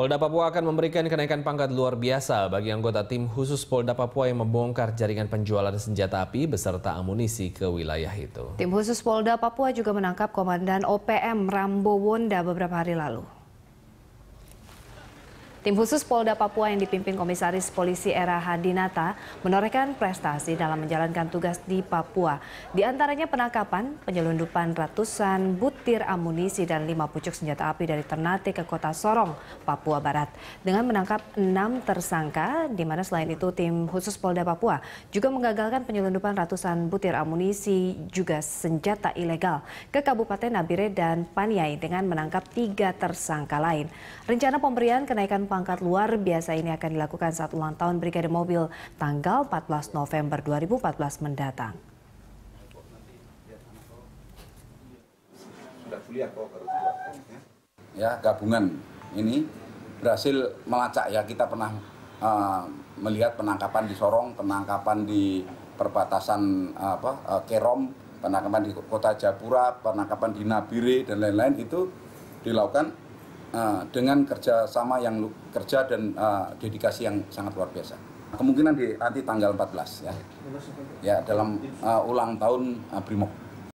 Polda Papua akan memberikan kenaikan pangkat luar biasa bagi anggota tim khusus Polda Papua yang membongkar jaringan penjualan senjata api beserta amunisi ke wilayah itu. Tim khusus Polda Papua juga menangkap Komandan OPM Rambo Wonda beberapa hari lalu. Tim khusus Polda Papua yang dipimpin Komisaris Polisi Era Hadinata menorehkan prestasi dalam menjalankan tugas di Papua. Di antaranya penangkapan, penyelundupan ratusan butir amunisi dan lima pucuk senjata api dari Ternate ke kota Sorong, Papua Barat. Dengan menangkap enam tersangka, di mana selain itu tim khusus Polda Papua juga menggagalkan penyelundupan ratusan butir amunisi juga senjata ilegal ke Kabupaten Nabire dan Paniai dengan menangkap tiga tersangka lain. Rencana pemberian kenaikan pangkat luar biasa ini akan dilakukan saat ulang tahun Brigade Mobil tanggal 14 November 2014 mendatang. Ya? ya, gabungan ini berhasil melacak ya kita pernah uh, melihat penangkapan di Sorong, penangkapan di perbatasan uh, apa uh, Kerom, penangkapan di Kota Japura, penangkapan di Nabire dan lain-lain itu dilakukan Ah, dengan kerja sama yang kerja dan uh, dedikasi yang sangat luar biasa. Kemungkinan di nanti tanggal 14 ya, ya dalam uh, ulang tahun uh, Brimob.